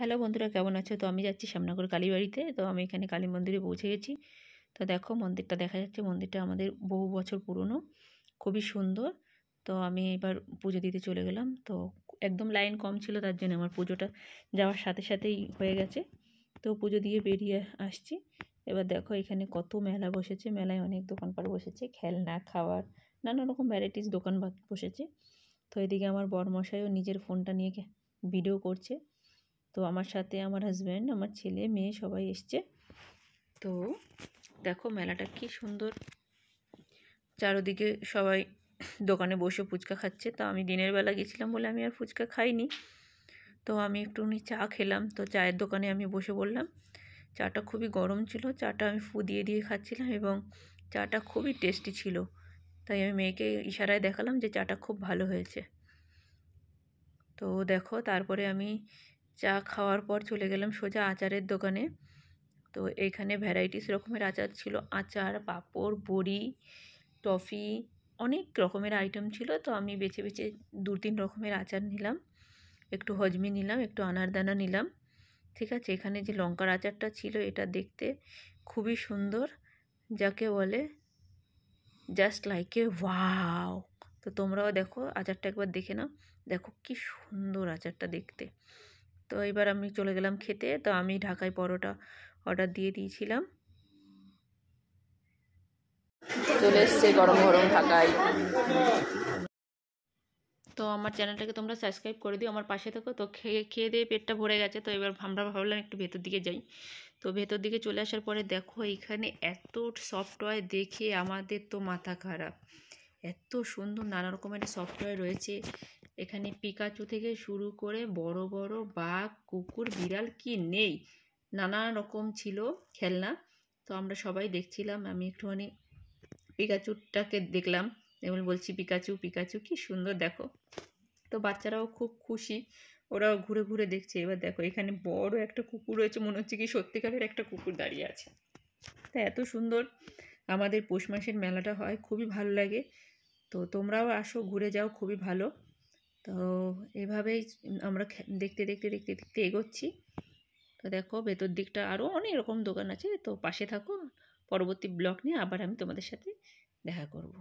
hello বন্ধুরা কেমন আছো তো আমি যাচ্ছি শ্যামনগর কালীবাড়িতে তো আমি এখানে কালী মন্দিরে পৌঁছে গেছি তো দেখো মন্দিরটা দেখা যাচ্ছে মন্দিরটা আমাদের বহু বছর পুরনো খুবই সুন্দর তো আমি এবার পুজো দিতে চলে গেলাম তো একদম লাইন কম ছিল তার জন্য আমার পুজোটা যাওয়ার সাথে সাথেই হয়ে গেছে তো পুজো দিয়ে বেরিয়ে আসছি এবার দেখো এখানে কত মেলা বসেছে মেলায় অনেক দোকানপাট বসেছে খেলনা খাবার নানা রকম ভ্যারাইটিস দোকান বসেছে তো এদিকে আমার বরমশাইও নিজের ফোনটা নিয়ে ভিডিও করছে তো আমার সাথে আমার হাজব্যান্ড আমার ছেলে মেয়ে সবাই এসছে তো দেখো মেলাটা কি সুন্দর চারোদিকে সবাই দোকানে বসে ফুচকা খাচ্ছে তো আমি দিনের বেলা গেছিলাম বলে আমি আর ফুচকা খাইনি তো আমি একটুখানি চা খেলাম তো চায়ের দোকানে আমি বসে বললাম চাটা খুবই গরম ছিল চাটা আমি ফু দিয়ে দিয়ে খাচ্ছিলাম এবং চাটা খুবই টেস্টি ছিল তাই আমি মেয়েকে ইশারায় দেখালাম যে চাটা খুব ভালো হয়েছে তো দেখো তারপরে আমি চা খাওয়ার পর চলে গেলাম সোজা আচারের দোকানে তো এখানে ভ্যারাইটিস রকমের আচার ছিল আচার পাঁপড় বড়ি টফি অনেক রকমের আইটেম ছিল তো আমি বেছে বেছে দু তিন রকমের আচার নিলাম একটু হজমি নিলাম একটু আনারদানা নিলাম ঠিক আছে এখানে যে লঙ্কার আচারটা ছিল এটা দেখতে খুবই সুন্দর যাকে বলে জাস্ট লাইক এ ওয়াও তো তোমরাও দেখো আচারটা একবার দেখে নাও দেখো কি সুন্দর আচারটা দেখতে তো এবার আমি চলে গেলাম খেতে তো আমি ঢাকায় পরোটা অর্ডার দিয়ে দিয়েছিলাম চলে এসছে গরম গরম ঢাকায় তো আমার চ্যানেলটাকে তোমরা সাবস্ক্রাইব করে দিও আমার পাশে থাকো তো খেয়ে খেয়ে দিয়ে পেটটা ভরে গেছে তো এবার আমরা ভাবলাম একটু ভেতর দিকে যাই তো ভেতর দিকে চলে আসার পরে দেখো এখানে এত সফটওয়্যার দেখে আমাদের তো মাথা খারাপ এত সুন্দর নানা রকমের সফটওয়্যার রয়েছে এখানে পিকাচু থেকে শুরু করে বড় বড় বাঘ কুকুর বিড়াল কি নেই নানা রকম ছিল খেলনা তো আমরা সবাই দেখছিলাম আমি একটুখানি পিকাচুটাকে দেখলাম এবং বলছি পিকাচু পিকাচু কি সুন্দর দেখো তো বাচ্চারাও খুব খুশি ওরাও ঘুরে ঘুরে দেখছে এবার দেখো এখানে বড় একটা কুকুর রয়েছে মনে হচ্ছে কি সত্যিকারের একটা কুকুর দাঁড়িয়ে আছে তা এত সুন্দর আমাদের পৌষ মাসের মেলাটা হয় খুবই ভালো লাগে তো তোমরাও আসো ঘুরে যাও খুবই ভালো তো এভাবেই আমরা দেখতে দেখতে দেখতে দেখতে এগোচ্ছি তো দেখো ভেতর দিকটা আরও অনেক রকম দোকান আছে তো পাশে থাকো পরবর্তী ব্লগ নিয়ে আবার আমি তোমাদের সাথে দেখা করব